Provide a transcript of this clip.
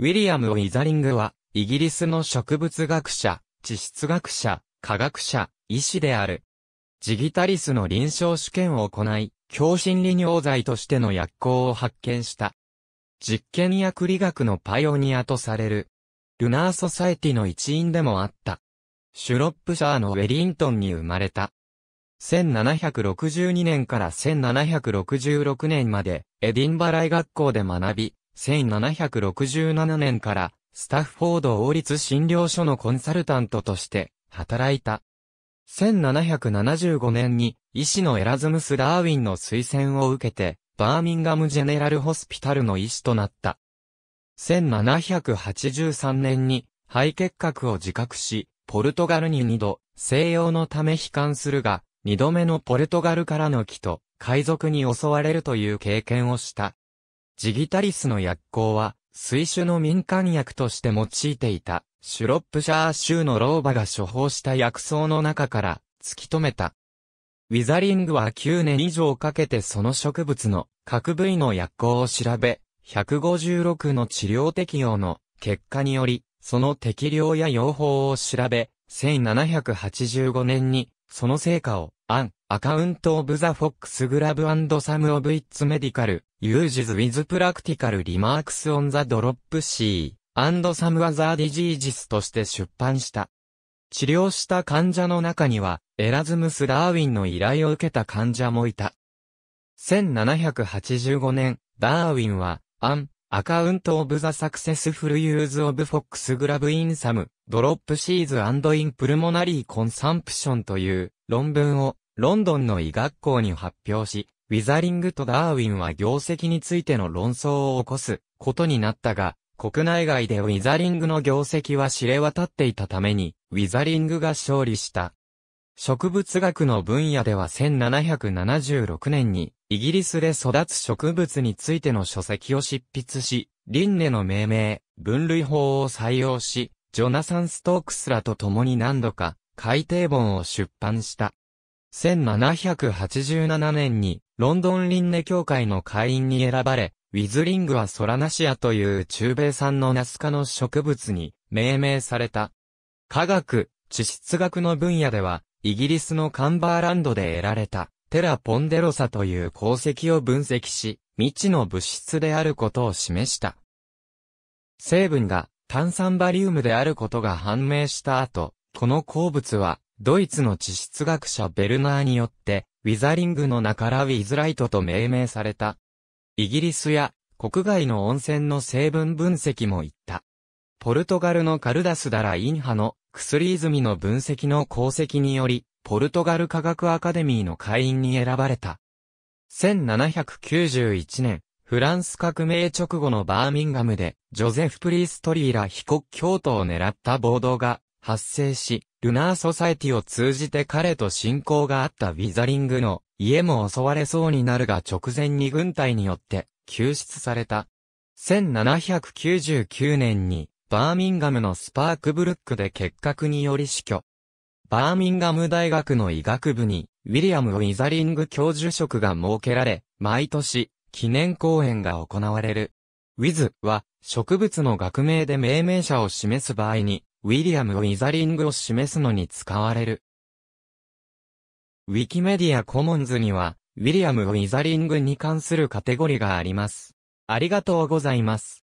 ウィリアム・ウィザリングは、イギリスの植物学者、地質学者、科学者、医師である。ジギタリスの臨床試験を行い、強心利尿剤としての薬効を発見した。実験薬理学のパイオニアとされる。ルナーソサエティの一員でもあった。シュロップシャーのウェリントンに生まれた。1762年から1766年までエディンバライ学校で学び、1767年からスタッフォード王立診療所のコンサルタントとして働いた。1775年に医師のエラズムス・ダーウィンの推薦を受けてバーミンガム・ジェネラル・ホスピタルの医師となった。1783年に肺結核を自覚し、ポルトガルに二度、西洋のため悲観するが、二度目のポルトガルからの木と、海賊に襲われるという経験をした。ジギタリスの薬効は、水種の民間薬として用いていた、シュロップシャー州の老婆が処方した薬草の中から突き止めた。ウィザリングは9年以上かけてその植物の各部位の薬効を調べ、156の治療適用の結果により、その適量や用法を調べ、1785年にその成果をアン、アカウントオブザフォックスグラブサムオブイッツメディカル、ユージズウィズプラクティカルリマークスオンザドロップシー、アンドサムアザーディジージスとして出版した。治療した患者の中には、エラズムス・ダーウィンの依頼を受けた患者もいた。1785年、ダーウィンは、アン、アカウントオブザサクセスフルユーズオブフォックスグラブインサム、ドロップシーズインプルモナリーコンサンプションという論文をロンドンの医学校に発表し、ウィザリングとダーウィンは業績についての論争を起こすことになったが、国内外でウィザリングの業績は知れ渡っていたために、ウィザリングが勝利した。植物学の分野では1776年に、イギリスで育つ植物についての書籍を執筆し、リンネの命名、分類法を採用し、ジョナサン・ストークスらと共に何度か、改訂本を出版した。1787年に、ロンドンリンネ協会の会員に選ばれ、ウィズリングはソラナシアという中米産のナス科の植物に命名された。科学、地質学の分野では、イギリスのカンバーランドで得られた、テラ・ポンデロサという鉱石を分析し、未知の物質であることを示した。成分が炭酸バリウムであることが判明した後、この鉱物はドイツの地質学者ベルナーによって、ウィザリングの名からウィズライトと命名された。イギリスや国外の温泉の成分分析も言った。ポルトガルのカルダスダラインハの薬泉の分析の功績により、ポルトガル科学アカデミーの会員に選ばれた。1791年、フランス革命直後のバーミンガムで、ジョゼフ・プリーストリーら被告教徒を狙った暴動が発生し、ルナーソサエティを通じて彼と親交があったウィザリングの家も襲われそうになるが直前に軍隊によって救出された。1799年にバーミンガムのスパークブルックで結核により死去。バーミンガム大学の医学部にウィリアム・ウィザリング教授職が設けられ、毎年記念公演が行われる。ウィズは植物の学名で命名者を示す場合にウィリアム・ウィザリングを示すのに使われる。ウィキメディアコモンズには、ウィリアム・ウィザリングに関するカテゴリがあります。ありがとうございます。